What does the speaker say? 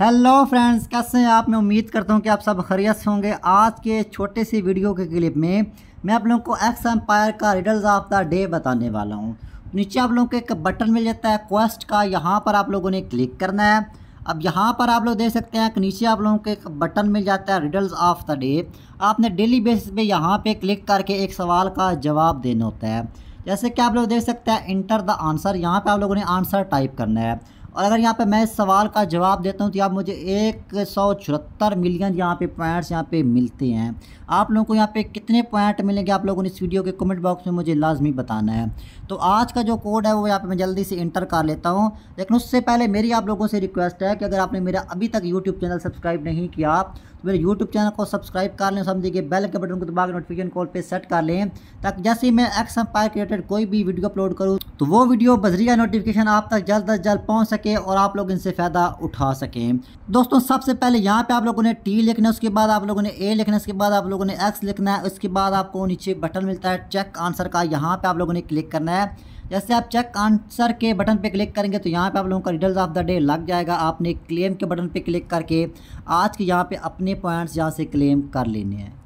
hello friends कैसे हैं आप मैं उम्मीद करता हूं कि आप सब खरीत होंगे आज के छोटे सी वीडियो के क्लिप में मैं आप लोगों को एक्स एम्पायर का रिडल्स ऑफ द डे बताने वाला हूं नीचे आप लोगों को एक बटन मिल जाता है क्वेस्ट का यहां पर आप लोगों ने क्लिक करना है अब यहाँ पर आप लोग देख सकते हैं कि नीचे आप लोगों को एक बटन मिल जाता है रिडल्स ऑफ द डे आपने डेली बेसिस पे यहाँ पर क्लिक करके एक सवाल का जवाब देना होता है जैसे कि आप लोग देख सकते हैं इंटर द आंसर यहाँ पर आप लोगों ने आंसर टाइप करना है और अगर यहाँ पे मैं इस सवाल का जवाब देता हूँ तो आप मुझे एक सौ चौहत्तर मिलियन यहाँ पे पॉइंट्स यहाँ पे मिलते हैं आप लोगों को यहाँ पे कितने पॉइंट मिलेंगे आप लोगों ने इस वीडियो के कमेंट बॉक्स में मुझे लाजमी बताना है तो आज का जो कोड है वो यहाँ पे मैं जल्दी से इंटर कर लेता हूँ लेकिन उससे पहले मेरी आप लोगों से रिक्वेस्ट है कि अगर आपने मेरा अभी तक यूट्यूब चैनल सब्सक्राइब नहीं किया तो मेरे यूट्यूब चैनल को सब्सक्राइब कर लें समझिए बेल के बटन को दबा के नोटिफिकेशन कॉल पर सेट कर लें ताकि जैसे ही मैं एक्स एम्पायर क्रिएटेड कोई भी वीडियो अपलोड करूँ तो वो वीडियो बजरिया नोटिफिकेशन आप तक जल्द अज जल्द पहुँच सके सके और आप लोग इनसे फ़ायदा उठा सकें दोस्तों सबसे पहले यहाँ पे आप लोगों ने टी लिखना है उसके बाद आप लोगों ने ए लिखना है उसके बाद आप लोगों ने एक्स लिखना है उसके बाद आपको नीचे बटन मिलता है चेक आंसर का यहाँ पर आप लोगों ने क्लिक करना है जैसे आप चेक आंसर के बटन पे क्लिक करेंगे तो यहाँ पे आप लोगों का रिडल्स ऑफ द डे लग जाएगा आपने क्लेम के बटन पे क्लिक करके आज के यहाँ पे अपने पॉइंट्स यहाँ से क्लेम कर लेने हैं